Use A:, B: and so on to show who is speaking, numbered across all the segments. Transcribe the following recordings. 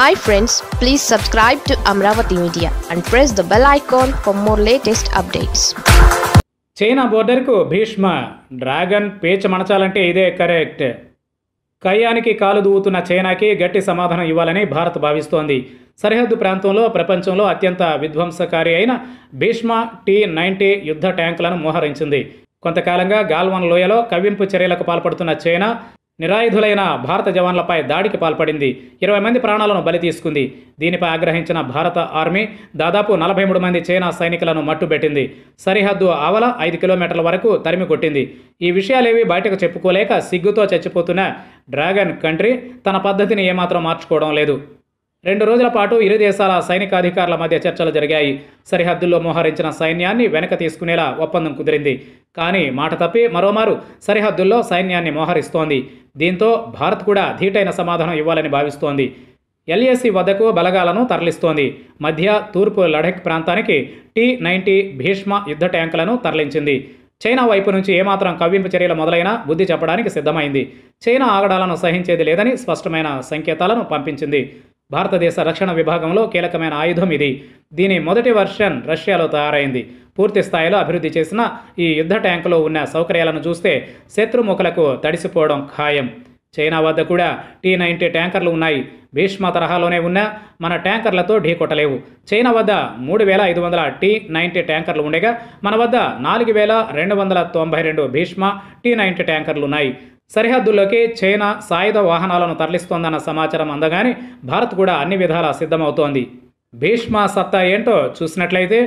A: hi friends please subscribe to Amaravati media and press the bell icon for more latest updates China బోర్డర్కు Bhishma dragon పేచ మనచాలంటే ఇదే correct కయ్యానికి కాలు దూవుతున్న చైనాకి గట్టి సమాధానం ఇవ్వాలని భారత్ భావిస్తోంది సరిహద్దు ప్రాంతంలో ప్రపంచంలో అత్యంత విధ్వంసకారి అయిన భీష్మ టీ నైంటీ యుద్ధ ట్యాంకులను మోహరించింది కొంతకాలంగా గాల్వన్ లోయలో కవ్వింపు చర్యలకు పాల్పడుతున్న చైనా నిరాయుధులైన భారత జవాన్లపై దాడికి పాల్పడింది ఇరవై మంది ప్రాణాలను బలి తీసుకుంది దీనిపై ఆగ్రహించిన భారత ఆర్మీ దాదాపు నలభై మూడు మంది చైనా సైనికులను మట్టుబెట్టింది సరిహద్దు ఆవల ఐదు కిలోమీటర్ల వరకు తరిమి కొట్టింది ఈ విషయాలేవి బయటకు చెప్పుకోలేక సిగ్గుతో చచ్చిపోతున్న డ్రాగన్ కంట్రీ తన పద్ధతిని ఏమాత్రం మార్చుకోవడం లేదు రెండు రోజుల పాటు ఇరు దేశాల సైనికాధికారుల మధ్య చర్చలు జరిగాయి సరిహద్దుల్లో మోహరించిన సైన్యాన్ని వెనక తీసుకునేలా ఒప్పందం కుదిరింది కానీ మాట తప్పి మరోమారు సరిహద్దుల్లో సైన్యాన్ని మోహరిస్తోంది దీంతో భారత్ కూడా ధీటైన సమాధానం ఇవ్వాలని భావిస్తోంది ఎల్ఏసి వద్దకు బలగాలను తరలిస్తోంది మధ్య తూర్పు లడఖ్ ప్రాంతానికి టీ నైంటీ భీష్మ యుద్ధ ట్యాంకులను తరలించింది చైనా వైపు నుంచి ఏమాత్రం కవ్వింపు చర్యలు మొదలైనా బుద్ధి చెప్పడానికి సిద్ధమైంది చైనా ఆగడాలను సహించేది లేదని స్పష్టమైన సంకేతాలను పంపించింది భారతదేశ రక్షణ విభాగంలో కీలకమైన ఆయుధం ఇది దీని మొదటి వర్షన్ రష్యాలో తయారైంది పూర్తి స్థాయిలో అభివృద్ధి చేసిన ఈ యుద్ధ ట్యాంకులో ఉన్న సౌకర్యాలను చూస్తే శత్రుముఖులకు తడిసిపోవడం ఖాయం చైనా వద్ద కూడా టీ నైన్టీ ట్యాంకర్లు ఉన్నాయి భీష్మ తరహాలోనే ఉన్న మన ట్యాంకర్లతో ఢీకొట్టలేవు చైనా వద్ద మూడు వేల ఐదు వందల టీ నైన్టీ ట్యాంకర్లు ఉండగా మన వద్ద నాలుగు వేల రెండు వందల తొంభై రెండు భీష్మ టీ నైన్టీ ట్యాంకర్లు ఉన్నాయి సరిహద్దుల్లోకి చైనా సాయుధ వాహనాలను తరలిస్తోందన్న సమాచారం అందగానే భారత్ కూడా అన్ని విధాలా సిద్ధమవుతోంది భీష్మ సత్తా ఏంటో చూసినట్లయితే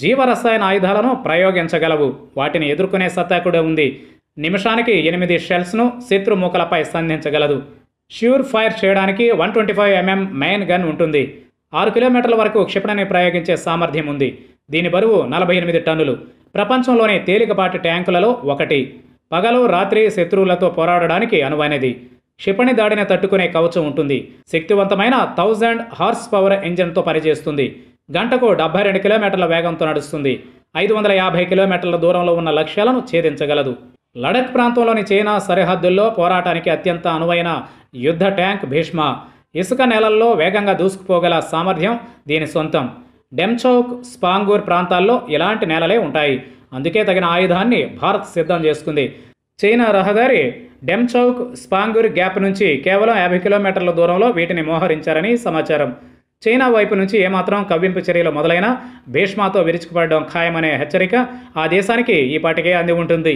A: జీవరసాయన ఆయుధాలను ప్రయోగించగలవు వాటిని ఎదుర్కొనే సత్తా కూడా ఉంది నిమిషానికి ఎనిమిది షెల్స్ను శత్రుమూకలపై సంధించగలదు ష్యూర్ ఫైర్ చేయడానికి one twenty five MM main gun ఉంటుంది ఆరు కిలోమీటర్ల వరకు క్షిపణిని ప్రయోగించే సామర్థ్యం ఉంది దీని బరువు నలభై ఎనిమిది టన్నులు ప్రపంచంలోనే తేలికపాటి ట్యాంకులలో ఒకటి పగలు రాత్రి శత్రువులతో పోరాడడానికి అనువైనది క్షిపణి దాడిని తట్టుకునే కవచం ఉంటుంది శక్తివంతమైన థౌజండ్ హార్స్ పవర్ ఇంజన్తో పనిచేస్తుంది గంటకు డెబ్బై రెండు కిలోమీటర్ల వేగంతో నడుస్తుంది ఐదు వందల యాభై కిలోమీటర్ల దూరంలో ఉన్న లక్ష్యాలను ఛేదించగలదు లడక్ ప్రాంతంలోని చైనా సరిహద్దుల్లో పోరాటానికి అత్యంత అనువైన యుద్ధ ట్యాంక్ భీష్మ ఇసుక నేలల్లో వేగంగా దూసుకుపోగల సామర్థ్యం దీని సొంతం డెమ్చౌక్ స్పాంగూర్ ప్రాంతాల్లో ఇలాంటి నేలలే ఉంటాయి అందుకే తగిన ఆయుధాన్ని భారత్ సిద్ధం చేసుకుంది చైనా రహదారి డెమ్చౌక్ స్పాంగూర్ గ్యాప్ నుంచి కేవలం యాభై కిలోమీటర్ల దూరంలో వీటిని మోహరించారని సమాచారం చైనా వైపు నుంచి ఏమాత్రం కవ్వింపు చర్యలు మొదలైనా భీష్మాతో విరుచుకుపడడం ఖాయమనే హెచ్చరిక ఆ దేశానికి ఈపాటికే అంది ఉంటుంది